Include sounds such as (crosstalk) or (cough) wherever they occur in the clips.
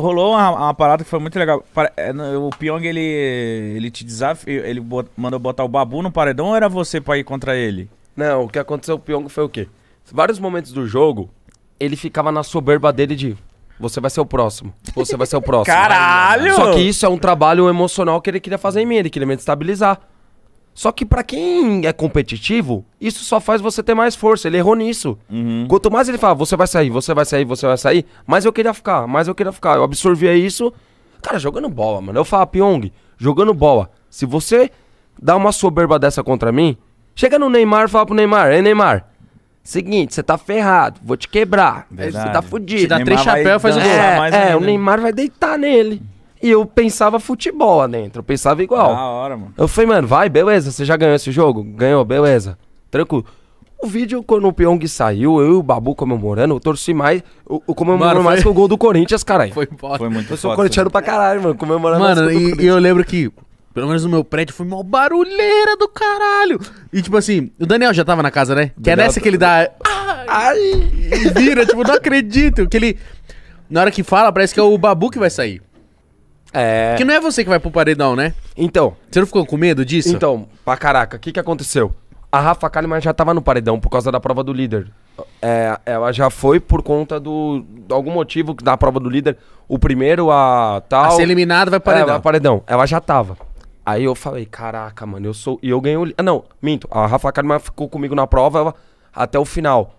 rolou uma, uma, parada que foi muito legal. É, o Pyong, ele, ele te desafiou, ele bot, mandou botar o Babu no paredão ou era você pra ir contra ele? Não, o que aconteceu com o Pyong foi o quê? Vários momentos do jogo, ele ficava na soberba dele de você vai ser o próximo. Você vai ser o próximo. (laughs) Caralho! Só que isso é um trabalho emocional que ele queria fazer em mim, ele queria me destabilizar. Só que para quem é competitivo, isso só faz você ter mais força. Ele errou nisso. Uhum. Quanto mais ele fala, você vai sair, você vai sair, você vai sair, mais eu queria ficar, mais eu queria ficar. Eu absorvia isso. Cara, jogando bola, mano. Eu falo, Pyong, jogando bola. Se você dá uma soberba dessa contra mim, chega no Neymar e fala pro Neymar, ei Neymar, Seguinte, você tá ferrado, vou te quebrar. Você tá fudido. Se dá três chapéus faz o gol. é, é o Neymar vai deitar nele. E eu pensava futebol lá dentro, eu pensava igual. Da hora, mano. Eu falei, mano, vai, beleza, você já ganhou esse jogo? Ganhou, beleza. Tranquilo. O vídeo, quando o Pyong saiu, eu e o Babu comemorando, eu torci mais. o comemorando mais foi... o gol do Corinthians, caralho. Foi embora. Foi muito Eu sou foda, corintiano pra caralho, mano. Comemorando Mano, e, e eu lembro que, pelo menos no meu prédio, foi uma barulheira do caralho. E tipo assim, o Daniel já tava na casa, né? Que é nessa que tá- ele dá. Ai! Ai. vira, tipo, não acredito. Que ele. Na hora que fala, parece que é o Babu que vai sair. É. Que não é você que vai pro paredão, né? Então. Você não ficou com medo disso? Então, pra caraca, o que, que aconteceu? A Rafa Kalimann já tava no paredão por causa da prova do líder. É, ela já foi por conta do. De algum motivo da prova do líder. O primeiro a tal. A ser eliminado vai é, paredão. É, vai paredão. Ela já tava. Aí eu falei, caraca, mano, eu sou. E eu ganhei o. Ah, não, minto. A Rafa Kalimann ficou comigo na prova ela... até o final.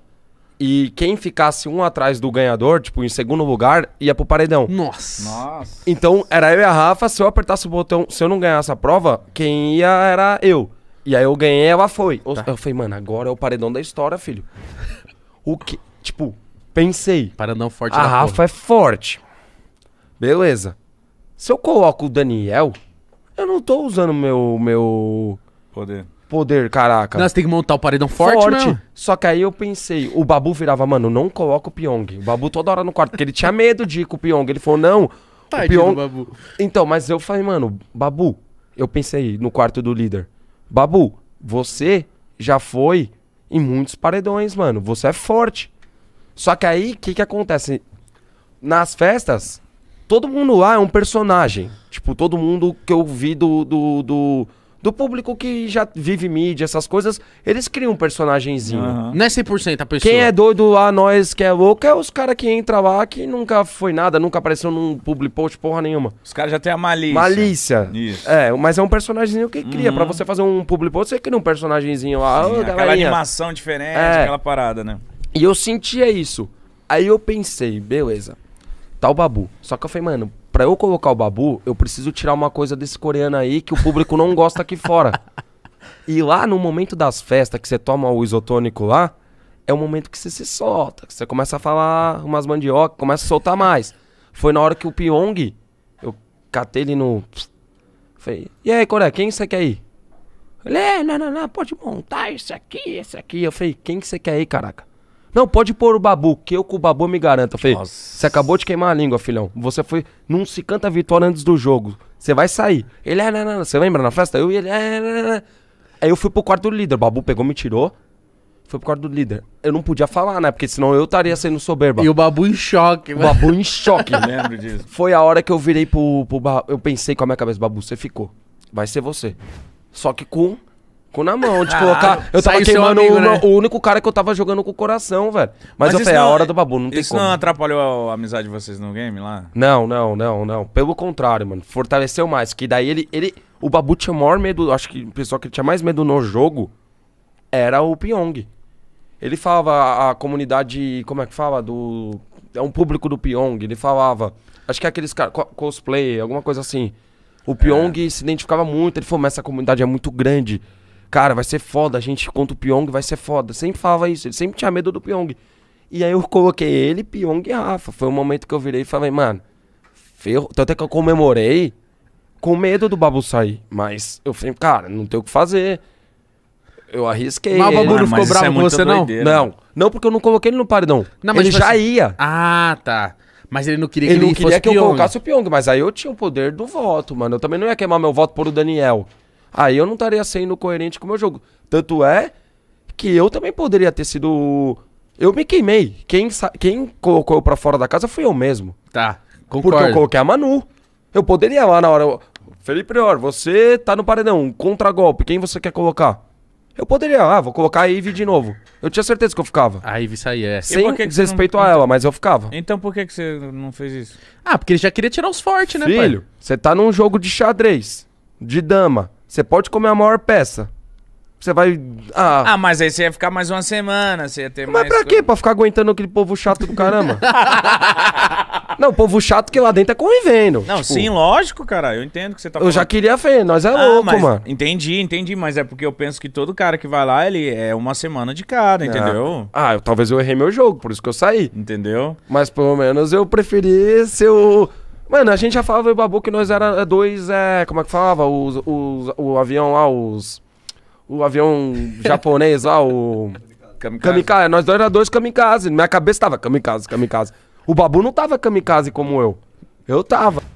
E quem ficasse um atrás do ganhador, tipo, em segundo lugar, ia pro paredão. Nossa. Nossa. Então era eu e a Rafa, se eu apertasse o botão, se eu não ganhasse a prova, quem ia era eu. E aí eu ganhei, ela foi. Tá. Eu falei, mano, agora é o paredão da história, filho. O que. Tipo, pensei. Paredão forte A Rafa porra. é forte. Beleza. Se eu coloco o Daniel, eu não tô usando meu. meu. Poder poder, caraca. Não, você tem que montar o paredão forte, forte. Só que aí eu pensei, o Babu virava, mano, não coloca o Pyong. O Babu toda hora no quarto, porque ele tinha medo de ir com o Pyong. Ele falou, não. o Pyong... Babu. Então, mas eu falei, mano, Babu, eu pensei no quarto do líder. Babu, você já foi em muitos paredões, mano. Você é forte. Só que aí, o que que acontece? Nas festas, todo mundo lá é um personagem. Tipo, todo mundo que eu vi do, do, do do público que já vive mídia, essas coisas, eles criam um personagemzinho. Uhum. Não é 100% a pessoa. Quem é doido lá, ah, nós que é louco, é os caras que entram lá que nunca foi nada, nunca apareceu num public post, porra nenhuma. Os caras já tem a malícia. Malícia. Isso. É, mas é um personagemzinho que cria. Uhum. Pra você fazer um public post, você cria um personagemzinho lá. Sim, aquela animação diferente, é. aquela parada, né? E eu sentia isso. Aí eu pensei, beleza, tá o Babu. Só que eu falei, mano, Pra eu colocar o Babu, eu preciso tirar uma coisa desse coreano aí que o público não gosta aqui fora. E lá no momento das festas que você toma o isotônico lá, é o momento que você se solta, que você começa a falar umas mandioca, começa a soltar mais. Foi na hora que o Pyong, eu catei ele no. Falei, e aí, Coreia, quem você quer ir? Ele, não, não, não, pode montar esse aqui, esse aqui. Eu falei, quem que você quer ir, caraca? Não, pode pôr o babu, que eu com o babu me garanto. Eu falei, você acabou de queimar a língua, filhão. Você foi. Não se canta a vitória antes do jogo. Você vai sair. Ele, é, não, não, Você lembra na festa? Eu e ele, é, não, não, Aí eu fui pro quarto do líder. O babu pegou, me tirou. Foi pro quarto do líder. Eu não podia falar, né? Porque senão eu estaria sendo soberba. E o babu em choque, mano. O babu em choque. lembro disso. Foi a hora que eu virei pro, pro babu. Eu pensei com a minha cabeça, babu, você ficou. Vai ser você. Só que com com na mão de colocar. eu tava queimando amigo, uma, né? o único cara que eu tava jogando com o coração, velho. Mas, Mas eu falei, é não, a hora é- do babu, não tem como. Isso não atrapalhou a amizade de vocês no game lá? Não, não, não, não. Pelo contrário, mano. Fortaleceu mais. Que daí ele. ele o babu tinha maior medo. Acho que o pessoal que tinha mais medo no jogo era o Pyong. Ele falava a, a comunidade. Como é que fala? Do. É um público do Pyong. Ele falava. Acho que é aqueles caras. Co cosplay, alguma coisa assim. O Pyong é. se identificava muito. Ele falou, mas essa comunidade é muito grande. Cara, vai ser foda, a gente contra o Pyong vai ser foda. Sempre falava isso, ele sempre tinha medo do Pyong. E aí eu coloquei ele, Pyong e Rafa. Foi o momento que eu virei e falei, mano, ferro. Tanto é que eu comemorei com medo do Babu sair. Mas eu falei, cara, não tem o que fazer. Eu arrisquei. Mas o Babu não ficou bravo é com você, doideira. não? Não. porque eu não coloquei ele no paredão. Não, ele já você... ia. Ah, tá. Mas ele não queria que ele, ele não queria que eu colocasse o Pyong, mas aí eu tinha o poder do voto, mano. Eu também não ia queimar meu voto por o Daniel. Aí eu não estaria sendo coerente com o meu jogo. Tanto é que eu também poderia ter sido. Eu me queimei. Quem, quem colocou eu pra fora da casa fui eu mesmo. Tá, concordo. Porque eu coloquei a Manu. Eu poderia lá na hora. Eu... Felipe Prior, você tá no paredão, contra golpe. quem você quer colocar? Eu poderia, ah, vou colocar a Ivy de novo. Eu tinha certeza que eu ficava. A Ivy saía. É. Sem que desrespeito não... a ela, então mas eu ficava. Então por que, que você não fez isso? Ah, porque ele já queria tirar os fortes, né, Filho, pai? Filho, você tá num jogo de xadrez, de dama. Você pode comer a maior peça. Você vai. Ah, ah, mas aí você ia ficar mais uma semana, você ia ter mas mais. Mas pra quê? Pra ficar aguentando aquele povo chato do caramba? (laughs) não, povo chato que lá dentro é convivendo. Não, tipo... sim, lógico, cara. Eu entendo que você tá falando. Eu já queria ver, nós é ah, louco, mas... mano. Entendi, entendi, mas é porque eu penso que todo cara que vai lá, ele é uma semana de cada, entendeu? Ah, eu, talvez eu errei meu jogo, por isso que eu saí. Entendeu? Mas pelo menos eu preferi ser o. Mano, a gente já falava o Babu que nós era dois. É, como é que falava? Os, os, o avião lá, os. O avião (laughs) japonês lá, o. Kamikaze. kamikaze. Nós dois era dois kamikaze. Minha cabeça tava kamikaze, kamikaze. O Babu não tava kamikaze como eu. Eu tava.